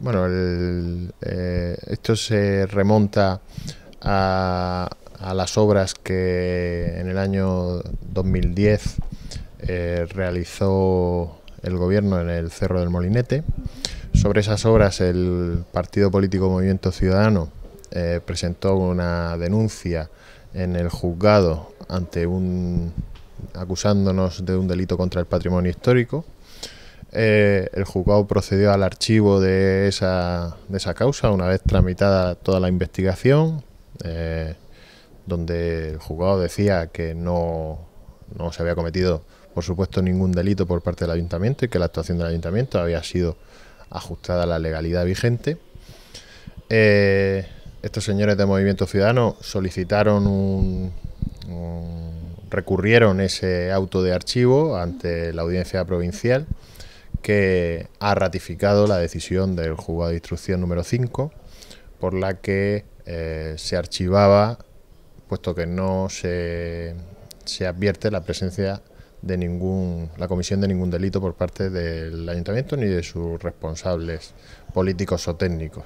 Bueno, eh, esto se remonta a, las obras que en el año 2010 eh, realizó el gobierno en el Cerro del Molinete. Sobre esas obras el Partido Político Movimiento Ciudadano eh, presentó una denuncia en el juzgado ante un acusándonos de un delito contra el patrimonio histórico eh, el juzgado procedió al archivo de esa, causa una vez tramitada toda la investigación, eh, donde el juzgado decía que no, se había cometido, por supuesto, ningún delito por parte del ayuntamiento y que la actuación del ayuntamiento había sido ajustada a la legalidad vigente. Eh, estos señores de Movimiento Ciudadano solicitaron recurrieron ese auto de archivo ante la audiencia provincial que ha ratificado la decisión del juzgado de instrucción número 5, por la que eh, se archivaba, puesto que no se, se advierte la presencia de ningún, la comisión de ningún delito por parte del ayuntamiento ni de sus responsables políticos o técnicos.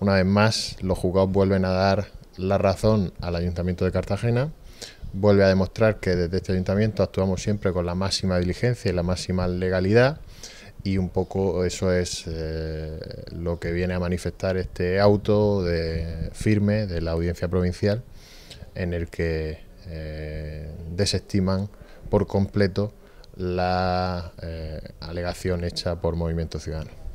Una vez más, los juzgados vuelven a dar la razón al ayuntamiento de Cartagena, vuelve a demostrar que desde este ayuntamiento actuamos siempre con la máxima diligencia y la máxima legalidad y un poco eso es eh, lo que viene a manifestar este auto de firme de la audiencia provincial en el que eh, desestiman por completo la eh, alegación hecha por Movimiento Ciudadano.